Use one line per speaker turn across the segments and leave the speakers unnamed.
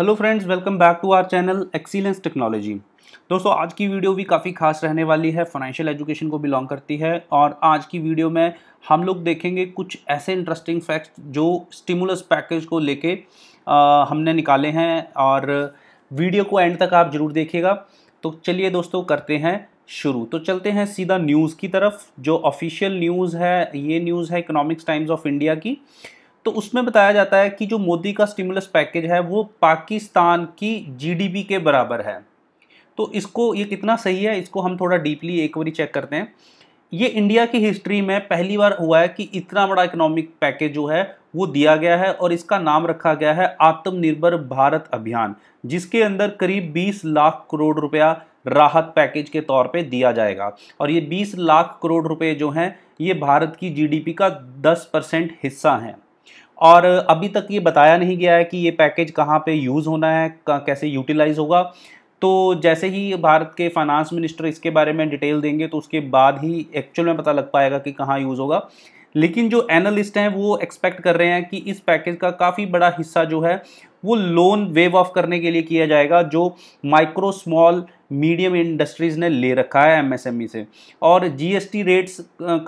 hello friends welcome back to our channel excellence technology दोस्तों आज की वीडियो भी काफ़ी खास रहने वाली है फाइनेंशियल एजुकेशन को बिलोंग करती है और आज की वीडियो में हम लोग देखेंगे कुछ ऐसे इंटरेस्टिंग फैक्ट्स जो स्टिमुलस पैकेज को लेके हमने निकाले हैं और वीडियो को एंड तक आप ज़रूर देखिएगा तो चलिए दोस्तों करते हैं शुरू तो चलते हैं सीधा न्यूज़ की तरफ जो ऑफिशियल न्यूज़ है ये न्यूज़ है इकोनॉमिक्स टाइम्स ऑफ इंडिया की तो उसमें बताया जाता है कि जो मोदी का स्टिमुलस पैकेज है वो पाकिस्तान की जीडीपी के बराबर है तो इसको ये कितना सही है इसको हम थोड़ा डीपली एक बार चेक करते हैं ये इंडिया की हिस्ट्री में पहली बार हुआ है कि इतना बड़ा इकोनॉमिक पैकेज जो है वो दिया गया है और इसका नाम रखा गया है आत्मनिर्भर भारत अभियान जिसके अंदर करीब 20 लाख करोड़ रुपया राहत पैकेज के तौर पे दिया जाएगा और ये 20 लाख करोड़ रुपए जो हैं ये भारत की जीडीपी का 10 परसेंट हिस्सा हैं और अभी तक ये बताया नहीं गया है कि ये पैकेज कहाँ पे यूज़ होना है कैसे यूटिलाइज होगा तो जैसे ही भारत के फाइनेंस मिनिस्टर इसके बारे में डिटेल देंगे तो उसके बाद ही एक्चुअल में पता लग पाएगा कि कहाँ यूज़ होगा लेकिन जो एनालिस्ट हैं वो एक्सपेक्ट कर रहे हैं कि इस पैकेज का काफ़ी बड़ा हिस्सा जो है वो लोन वेव ऑफ करने के लिए किया जाएगा जो माइक्रो स्मॉल मीडियम इंडस्ट्रीज़ ने ले रखा है एमएसएमई e से और जीएसटी रेट्स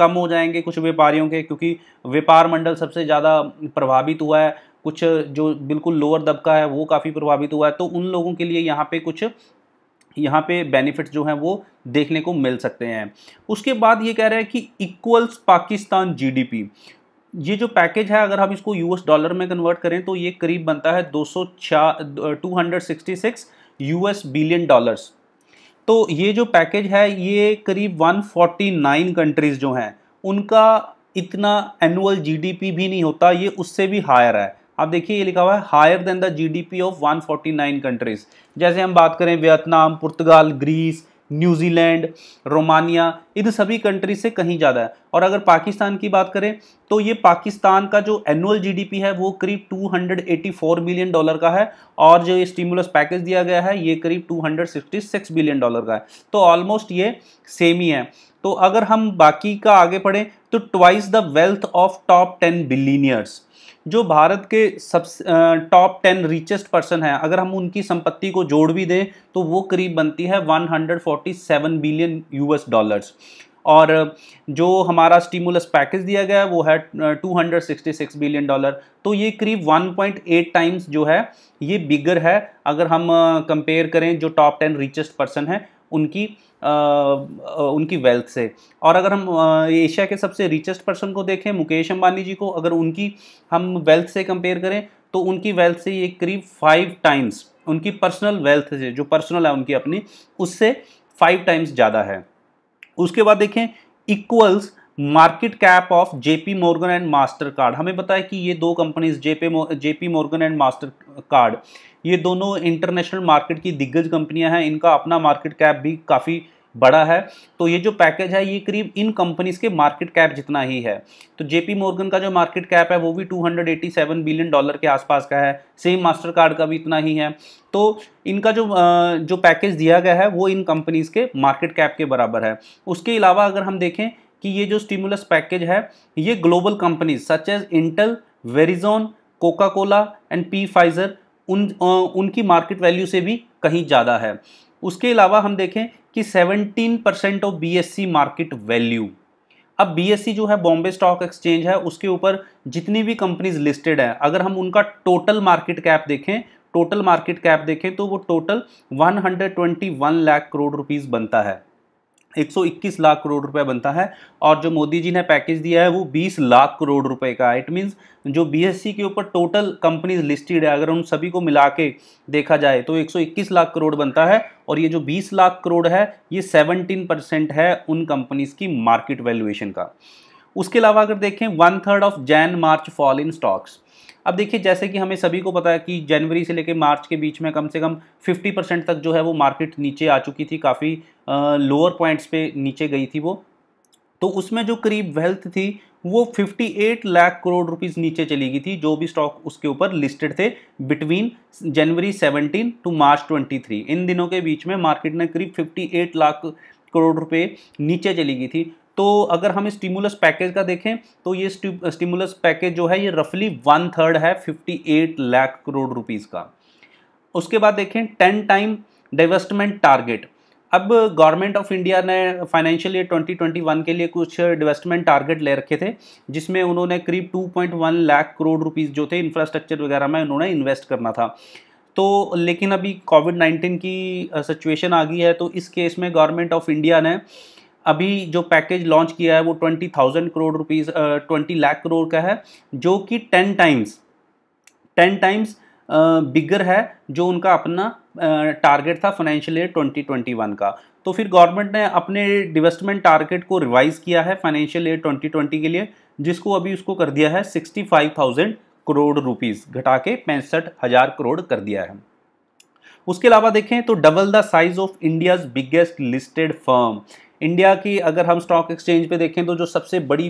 कम हो जाएंगे कुछ व्यापारियों के क्योंकि व्यापार मंडल सबसे ज़्यादा प्रभावित हुआ है कुछ जो बिल्कुल लोअर दबका है वो काफ़ी प्रभावित हुआ है तो उन लोगों के लिए यहाँ पे कुछ यहाँ पे बेनिफिट्स जो हैं वो देखने को मिल सकते हैं उसके बाद ये कह रहा है कि इक्वल्स पाकिस्तान जीडीपी ये जो पैकेज है अगर हम इसको यूएस डॉलर में कन्वर्ट करें तो ये करीब बनता है दो सौ hundred sixty six US billion dollars तो ये जो पैकेज है ये करीब 149 कंट्रीज़ जो हैं उनका इतना एनुअल जीडीपी भी नहीं होता ये उससे भी हायर है आप देखिए ये लिखा हुआ है higher than the GDP of 149 countries जैसे हम बात करें Vietnam Portugal Greece New Zealand Romania इन सभी कंट्री से कहीं ज़्यादा है और अगर पाकिस्तान की बात करें तो ये पाकिस्तान का जो एनुअल जीडीपी है वो करीब 284 बिलियन डॉलर का है और जो ये स्टिमुलस पैकेज दिया गया है ये करीब 266 बिलियन डॉलर का है तो ऑलमोस्ट ये सेम ही है तो अगर हम बाकी का आगे पढ़ें तो twice the wealth of top ten billionaires जो भारत के सब टॉप टेन रिचेस्ट पर्सन हैं अगर हम उनकी संपत्ति को जोड़ भी दें तो वो करीब बनती है 147 बिलियन यूएस डॉलर्स और जो हमारा स्टीमुलस पैकेज दिया गया है वो है 266 बिलियन डॉलर तो ये करीब 1.8 टाइम्स जो है ये बिगर है अगर हम कंपेयर करें जो टॉप टेन रिचेस्ट पर्सन है उनकी आ, उनकी वेल्थ से और अगर हम एशिया के सबसे रिचेस्ट पर्सन को देखें मुकेश अंबानी जी को अगर उनकी हम वेल्थ से कंपेयर करें तो उनकी वेल्थ से ये करीब फाइव टाइम्स उनकी पर्सनल वेल्थ से जो पर्सनल है उनकी अपनी उससे फाइव टाइम्स ज़्यादा है उसके बाद देखें equals market cap of JP Morgan and Mastercard हमें बताया कि ये दो companies JP JP Morgan and Mastercard ये दोनों इंटरनेशनल मार्केट की दिग्गज कंपनियां हैं इनका अपना मार्केट कैप भी काफ़ी बड़ा है तो ये जो पैकेज है ये करीब इन कंपनीज के मार्केट कैप जितना ही है तो जेपी मॉर्गन का जो मार्केट कैप है वो भी 287 बिलियन डॉलर के आसपास का है सेम मास्टर कार्ड का भी इतना ही है तो इनका जो जो पैकेज दिया गया है वो इन कंपनीज के मार्केट कैप के बराबर है उसके अलावा अगर हम देखें कि ये जो स्टिमुलस पैकेज है ये global companies such as Intel Verizon Coca Cola and P Pfizer उन उनकी मार्केट वैल्यू से भी कहीं ज़्यादा है उसके अलावा हम देखें कि 17 percent of B market value अब बी जो है बॉम्बे स्टॉक एक्सचेंज है उसके ऊपर जितनी भी कंपनीज लिस्टेड है अगर हम उनका टोटल मार्केट कैप देखें टोटल मार्केट कैप देखें तो वो टोटल 121 लाख करोड़ रुपीस बनता है 121 लाख करोड़ रुपए बनता है और जो मोदी जी ने पैकेज दिया है वो 20 लाख करोड़ रुपए का है इट मीन्स जो बीएससी e के ऊपर टोटल कंपनीज लिस्टेड है अगर उन सभी को मिला के देखा जाए तो 121 लाख करोड़ बनता है और ये जो 20 लाख करोड़ है ये 17 परसेंट है उन कंपनीज की मार्केट वैल्यूएशन का उसके अलावा अगर देखें one third of Jan March fall in stocks अब देखिए जैसे कि हमें सभी को पता है कि जनवरी से लेकर मार्च के बीच में कम से कम 50 परसेंट तक जो है वो मार्केट नीचे आ चुकी थी काफ़ी लोअर पॉइंट्स पे नीचे गई थी वो तो उसमें जो करीब वेल्थ थी वो 58 लाख करोड़ रुपीस नीचे चली गई थी जो भी स्टॉक उसके ऊपर लिस्टेड थे बिटवीन जनवरी 17 टू मार्च 23 इन दिनों के बीच में मार्केट ने करीब 58 लाख करोड़ रुपए नीचे चली गई थी तो अगर हम स्टिमुलस पैकेज का देखें तो ये स्टिमुलस पैकेज जो है ये रफली वन थर्ड है 58 लाख करोड़ रुपीज़ का उसके बाद देखें टेन टाइम डिवेस्टमेंट टारगेट अब गवर्नमेंट ऑफ इंडिया ने फाइनेंशियल ईयर 2021 के लिए कुछ डिवेस्टमेंट टारगेट ले रखे थे जिसमें उन्होंने करीब 2.1 लाख करोड़ रुपीज़ जो थे इंफ्रास्ट्रक्चर वगैरह में उन्होंने इन्वेस्ट करना था तो लेकिन अभी कोविड 19 की सिचुएशन आ गई है तो इस केस में गवर्नमेंट ऑफ इंडिया ने अभी जो पैकेज लॉन्च किया है वो twenty thousand crore rupees twenty lakh crore का है जो कि ten times ten times bigger है जो उनका अपना टारगेट था फाइनेंशियल ईयर 2021 का तो फिर गवर्नमेंट ने अपने डिवेस्टमेंट टारगेट को रिवाइज किया है फाइनेंशियल ईयर 2020 के लिए जिसको अभी उसको कर दिया है 65,000 करोड़ रुपीस घटा के पैंसठ हज़ार करोड़ कर दिया है उसके अलावा देखें तो double the size of India's biggest listed firm India की अगर हम स्टॉक एक्सचेंज पे देखें तो जो सबसे बड़ी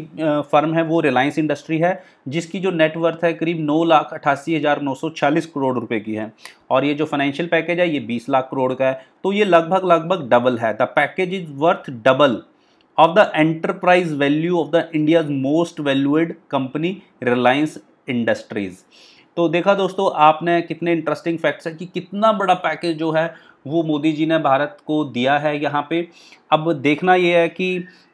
फर्म है वो रिलायंस इंडस्ट्री है जिसकी जो नेटवर्थ है करीब नौ लाख अट्ठासी हज़ार नौ सौ चालीस करोड़ रुपए की है और ये जो फाइनेंशियल पैकेज है ये बीस लाख करोड़ का है तो ये लगभग लगभग डबल है the package is worth double of the enterprise value of the India's most valued company Reliance industries तो देखा दोस्तों आपने कितने इंटरेस्टिंग फैक्ट्स हैं कि कितना बड़ा पैकेज जो है वो मोदी जी ने भारत को दिया है यहाँ पे अब देखना ये है कि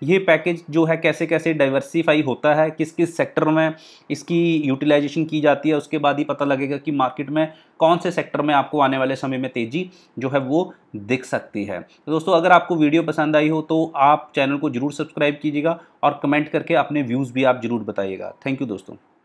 ये पैकेज जो है कैसे कैसे डाइवर्सिफाई होता है किस किस सेक्टर में इसकी यूटिलाइजेशन की जाती है उसके बाद ही पता लगेगा कि मार्केट में कौन से सेक्टर में आपको आने वाले समय में तेज़ी जो है वो दिख सकती है तो दोस्तों अगर आपको वीडियो पसंद आई हो तो आप चैनल को ज़रूर सब्सक्राइब कीजिएगा और कमेंट करके अपने व्यूज़ भी आप ज़रूर बताइएगा थैंक यू दोस्तों